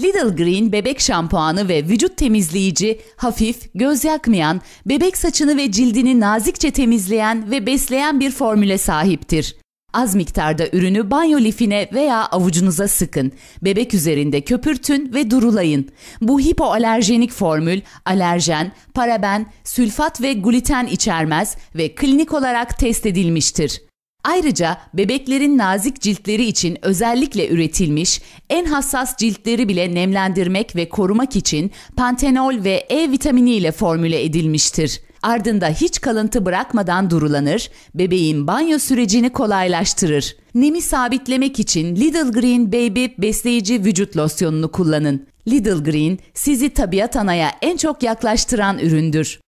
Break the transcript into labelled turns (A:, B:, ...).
A: Little Green bebek şampuanı ve vücut temizleyici, hafif, göz yakmayan, bebek saçını ve cildini nazikçe temizleyen ve besleyen bir formüle sahiptir. Az miktarda ürünü banyo lifine veya avucunuza sıkın. Bebek üzerinde köpürtün ve durulayın. Bu hipoalerjenik formül alerjen, paraben, sülfat ve gluten içermez ve klinik olarak test edilmiştir. Ayrıca bebeklerin nazik ciltleri için özellikle üretilmiş en hassas ciltleri bile nemlendirmek ve korumak için pantenol ve E vitamini ile formüle edilmiştir. Ardında hiç kalıntı bırakmadan durulanır, bebeğin banyo sürecini kolaylaştırır. Nemi sabitlemek için Little Green Baby besleyici vücut losyonunu kullanın. Little Green sizi tabiat anaya en çok yaklaştıran üründür.